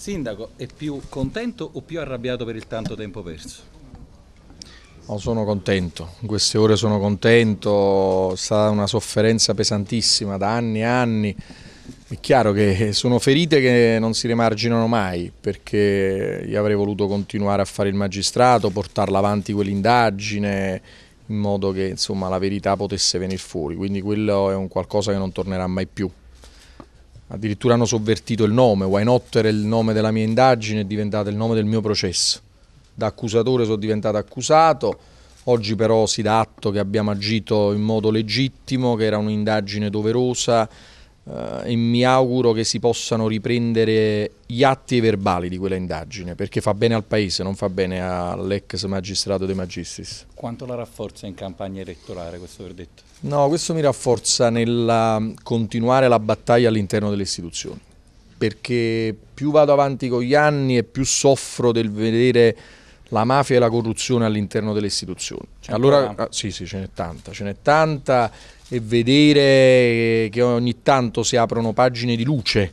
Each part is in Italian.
Sindaco, è più contento o più arrabbiato per il tanto tempo perso? No, sono contento, in queste ore sono contento, è stata una sofferenza pesantissima da anni e anni. È chiaro che sono ferite che non si rimarginano mai perché io avrei voluto continuare a fare il magistrato, portarla avanti quell'indagine in modo che insomma, la verità potesse venire fuori, quindi quello è un qualcosa che non tornerà mai più addirittura hanno sovvertito il nome, Why Not era il nome della mia indagine, è diventato il nome del mio processo. Da accusatore sono diventato accusato, oggi però si dà atto che abbiamo agito in modo legittimo, che era un'indagine doverosa, Uh, e mi auguro che si possano riprendere gli atti e verbali di quella indagine, perché fa bene al Paese, non fa bene all'ex magistrato De Magistris. Quanto la rafforza in campagna elettorale questo verdetto? No, questo mi rafforza nel mm, continuare la battaglia all'interno delle istituzioni, perché più vado avanti con gli anni e più soffro del vedere la mafia e la corruzione all'interno delle istituzioni. Allora, ah, sì, sì, ce n'è tanta, ce n'è tanta e vedere eh, che ogni tanto si aprono pagine di luce,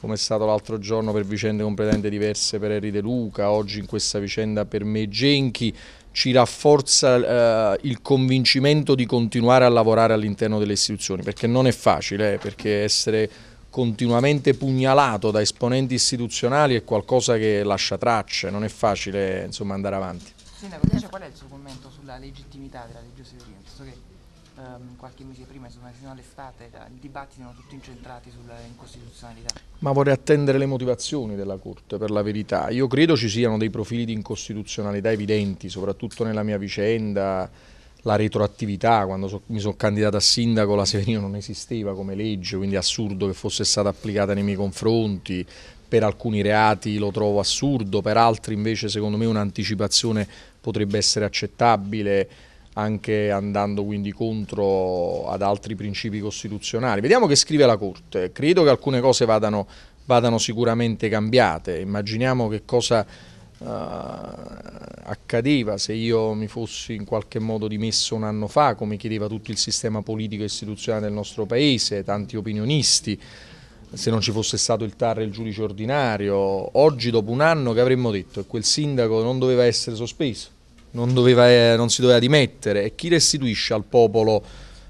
come è stato l'altro giorno per vicende completamente diverse per Henry De Luca, oggi in questa vicenda per me Genchi, ci rafforza eh, il convincimento di continuare a lavorare all'interno delle istituzioni, perché non è facile, eh, perché essere continuamente pugnalato da esponenti istituzionali è qualcosa che lascia tracce, non è facile insomma, andare avanti. Sindaco, invece qual è il suo commento sulla legittimità della legge Severino? So che ehm, qualche mese prima, insomma, fino all'estate, i dibattiti erano tutti incentrati sull'incostituzionalità. Ma vorrei attendere le motivazioni della Corte, per la verità. Io credo ci siano dei profili di incostituzionalità evidenti, soprattutto nella mia vicenda, la retroattività, quando so, mi sono candidato a sindaco la Severino non esisteva come legge, quindi è assurdo che fosse stata applicata nei miei confronti, per alcuni reati lo trovo assurdo, per altri invece secondo me un'anticipazione potrebbe essere accettabile anche andando quindi contro ad altri principi costituzionali. Vediamo che scrive la Corte, credo che alcune cose vadano, vadano sicuramente cambiate, immaginiamo che cosa eh, accadeva se io mi fossi in qualche modo dimesso un anno fa, come chiedeva tutto il sistema politico e istituzionale del nostro Paese, tanti opinionisti, se non ci fosse stato il TAR e il giudice ordinario, oggi dopo un anno che avremmo detto che quel sindaco non doveva essere sospeso, non, doveva, eh, non si doveva dimettere e chi restituisce al popolo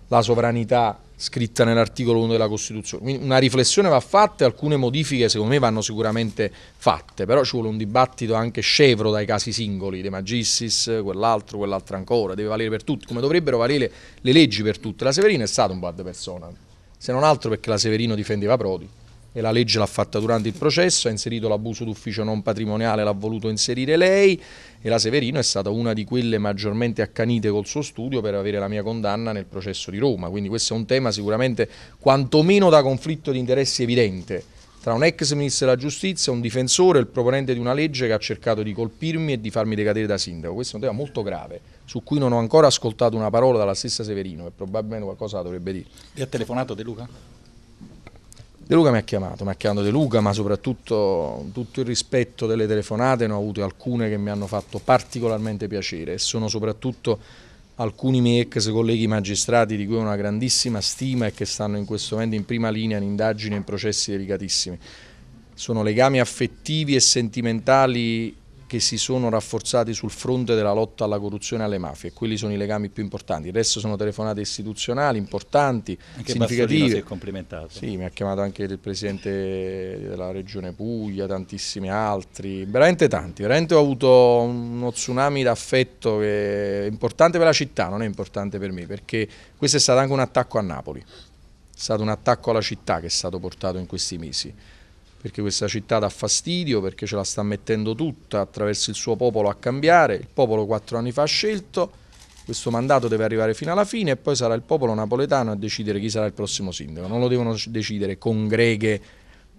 la sovranità scritta nell'articolo 1 della Costituzione. Quindi una riflessione va fatta e alcune modifiche secondo me vanno sicuramente fatte, però ci vuole un dibattito anche scevro dai casi singoli, dei Magissis, quell'altro, quell'altro ancora, deve valere per tutti, come dovrebbero valere le leggi per tutte. La Severino è stata un bad persona, se non altro perché la Severino difendeva Prodi e la legge l'ha fatta durante il processo, ha inserito l'abuso d'ufficio non patrimoniale, l'ha voluto inserire lei e la Severino è stata una di quelle maggiormente accanite col suo studio per avere la mia condanna nel processo di Roma, quindi questo è un tema sicuramente quantomeno da conflitto di interessi evidente tra un ex ministro della giustizia, un difensore il proponente di una legge che ha cercato di colpirmi e di farmi decadere da sindaco. Questo è un tema molto grave, su cui non ho ancora ascoltato una parola dalla stessa Severino e probabilmente qualcosa la dovrebbe dire. Ti ha telefonato De Luca? De Luca mi ha chiamato, mi ha chiamato De Luca, ma soprattutto tutto il rispetto delle telefonate, ne ho avute alcune che mi hanno fatto particolarmente piacere e sono soprattutto alcuni miei ex colleghi magistrati di cui ho una grandissima stima e che stanno in questo momento in prima linea in indagini e in processi delicatissimi. Sono legami affettivi e sentimentali che si sono rafforzati sul fronte della lotta alla corruzione e alle mafie, quelli sono i legami più importanti, il resto sono telefonate istituzionali importanti, anche significative. Si è complimentato. Sì, mi ha chiamato anche il Presidente della Regione Puglia, tantissimi altri, veramente tanti, veramente ho avuto uno tsunami d'affetto che è importante per la città, non è importante per me, perché questo è stato anche un attacco a Napoli, è stato un attacco alla città che è stato portato in questi mesi perché questa città dà fastidio, perché ce la sta mettendo tutta attraverso il suo popolo a cambiare, il popolo quattro anni fa ha scelto, questo mandato deve arrivare fino alla fine e poi sarà il popolo napoletano a decidere chi sarà il prossimo sindaco, non lo devono decidere congreghe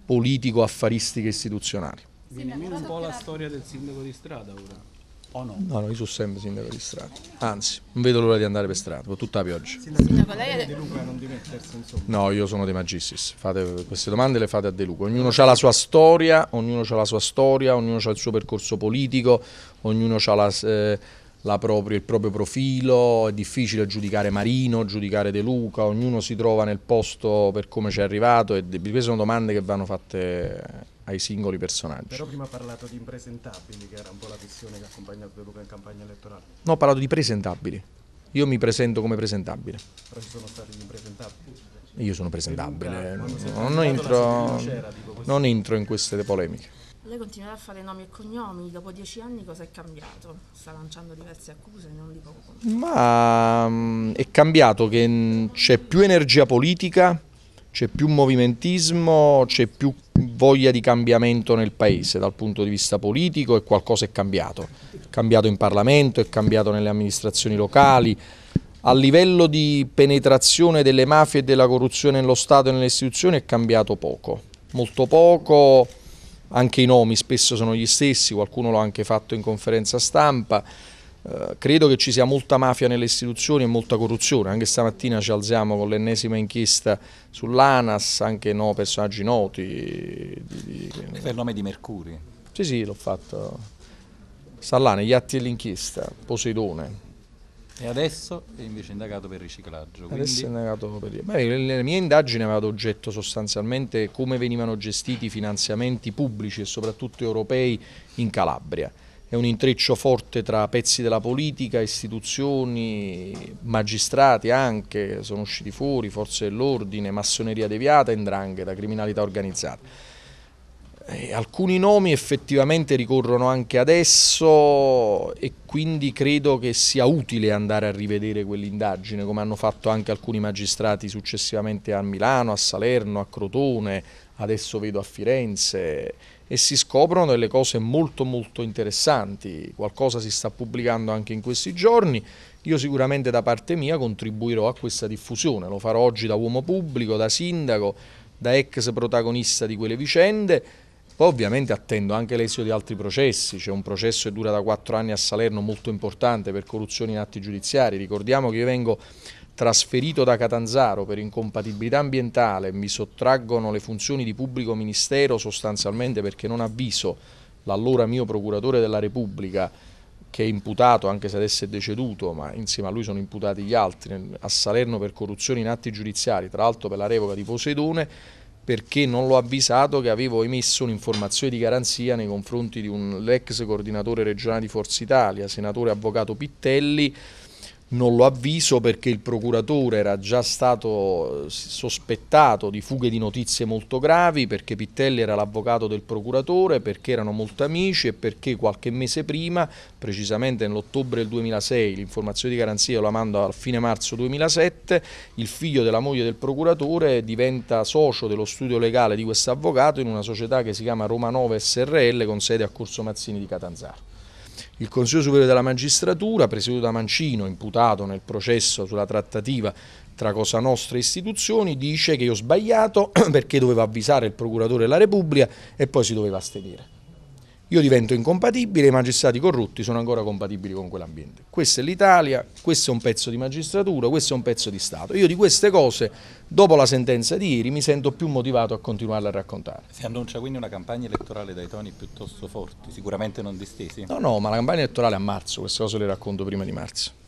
politico-affaristiche istituzionali. Sì, un po' la storia del sindaco di strada ora o no? No, no, io sono sempre sindaco di strada, anzi, non vedo l'ora di andare per strada, con tutta la pioggia. Sindaco, lei è De Luca, non dimettersi insomma. No, io sono De Magistris, fate queste domande le fate a De Luca, ognuno ha la sua storia, ognuno ha la sua storia, ognuno ha il suo percorso politico, ognuno ha la... Eh, proprio, il proprio profilo, è difficile giudicare Marino, giudicare De Luca, ognuno si trova nel posto per come ci è arrivato e queste sono domande che vanno fatte ai singoli personaggi. Però prima ha parlato di impresentabili, che era un po' la questione che accompagna De Luca in campagna elettorale. No, ho parlato di presentabili. Io mi presento come presentabile. Però ci sono stati gli impresentabili. Io sono presentabile, non, entro, non entro in queste polemiche. Lei continuerà a fare nomi e cognomi, dopo dieci anni cosa è cambiato? Sta lanciando diverse accuse, non di poco. Ma mm, è cambiato che c'è più energia politica, c'è più movimentismo, c'è più voglia di cambiamento nel Paese dal punto di vista politico e qualcosa è cambiato. È cambiato in Parlamento, è cambiato nelle amministrazioni locali, a livello di penetrazione delle mafie e della corruzione nello Stato e nelle istituzioni è cambiato poco, molto poco anche i nomi spesso sono gli stessi, qualcuno l'ha anche fatto in conferenza stampa. Eh, credo che ci sia molta mafia nelle istituzioni e molta corruzione, anche stamattina ci alziamo con l'ennesima inchiesta sull'ANAS, anche no, personaggi noti. Di, di... Per nome di Mercuri? Sì, sì, l'ho fatto. Sallane, gli atti dell'inchiesta, Poseidone. E adesso è invece indagato per riciclaggio. Adesso è indagato per... Beh, Le, mia indagine aveva ad oggetto sostanzialmente come venivano gestiti i finanziamenti pubblici e soprattutto europei in Calabria. È un intreccio forte tra pezzi della politica, istituzioni, magistrati anche, sono usciti fuori, forze dell'ordine, massoneria deviata, indrangheta, criminalità organizzata. Eh, alcuni nomi effettivamente ricorrono anche adesso e quindi credo che sia utile andare a rivedere quell'indagine, come hanno fatto anche alcuni magistrati successivamente a Milano, a Salerno, a Crotone, adesso vedo a Firenze e si scoprono delle cose molto molto interessanti, qualcosa si sta pubblicando anche in questi giorni, io sicuramente da parte mia contribuirò a questa diffusione, lo farò oggi da uomo pubblico, da sindaco, da ex protagonista di quelle vicende poi ovviamente attendo anche l'esito di altri processi, c'è un processo che dura da quattro anni a Salerno molto importante per corruzione in atti giudiziari, ricordiamo che io vengo trasferito da Catanzaro per incompatibilità ambientale, mi sottraggono le funzioni di pubblico ministero sostanzialmente perché non avviso l'allora mio procuratore della Repubblica che è imputato anche se adesso è deceduto, ma insieme a lui sono imputati gli altri a Salerno per corruzione in atti giudiziari, tra l'altro per la revoca di Poseidone, perché non l'ho avvisato che avevo emesso un'informazione di garanzia nei confronti di un ex coordinatore regionale di Forza Italia, senatore avvocato Pittelli, non lo avviso perché il procuratore era già stato eh, sospettato di fughe di notizie molto gravi, perché Pittelli era l'avvocato del procuratore, perché erano molto amici e perché qualche mese prima, precisamente nell'ottobre del 2006, l'informazione di garanzia la mando a fine marzo 2007, il figlio della moglie del procuratore diventa socio dello studio legale di questo avvocato in una società che si chiama Roma 9 SRL con sede a Corso Mazzini di Catanzaro. Il Consiglio Superiore della Magistratura, presieduto da Mancino, imputato nel processo sulla trattativa tra Cosa Nostra e istituzioni, dice che io ho sbagliato perché dovevo avvisare il procuratore della Repubblica e poi si doveva astenere. Io divento incompatibile, i magistrati corrotti sono ancora compatibili con quell'ambiente. Questa è l'Italia, questo è un pezzo di magistratura, questo è un pezzo di Stato. Io di queste cose, dopo la sentenza di ieri, mi sento più motivato a continuarle a raccontare. Si annuncia quindi una campagna elettorale dai toni piuttosto forti, sicuramente non distesi? No, no, ma la campagna elettorale è a marzo, queste cose le racconto prima di marzo.